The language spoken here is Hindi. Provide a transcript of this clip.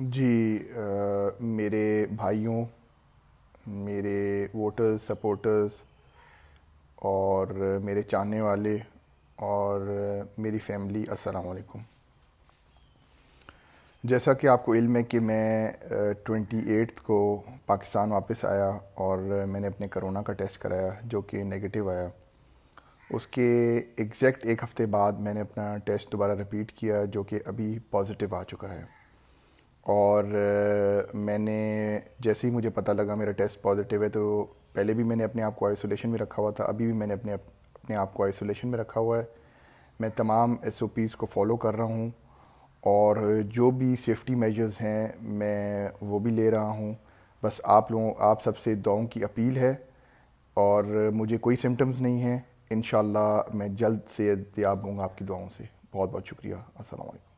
जी आ, मेरे भाइयों मेरे वोटर्स सपोर्टर्स और मेरे चाहने वाले और मेरी फैमिली अस्सलाम वालेकुम जैसा कि आपको इल्म है कि मैं ट्वेंटी एट्थ को पाकिस्तान वापस आया और मैंने अपने करोना का टेस्ट कराया जो कि नेगेटिव आया उसके एग्जैक्ट एक हफ़्ते बाद मैंने अपना टेस्ट दोबारा रिपीट किया जो कि अभी पॉजिटिव आ चुका है और मैंने जैसे ही मुझे पता लगा मेरा टेस्ट पॉजिटिव है तो पहले भी मैंने अपने आप को आइसोलेशन में रखा हुआ था अभी भी मैंने अपने अपने आप को आइसोलेशन में रखा हुआ है मैं तमाम एस को फॉलो कर रहा हूँ और जो भी सेफ्टी मेजर्स हैं मैं वो भी ले रहा हूँ बस आप लोगों आप सबसे दुआओं की अपील है और मुझे कोई सिम्टम्स नहीं हैं इन मैं जल्द से याब हूँ आपकी दुआओं से बहुत बहुत शुक्रिया असल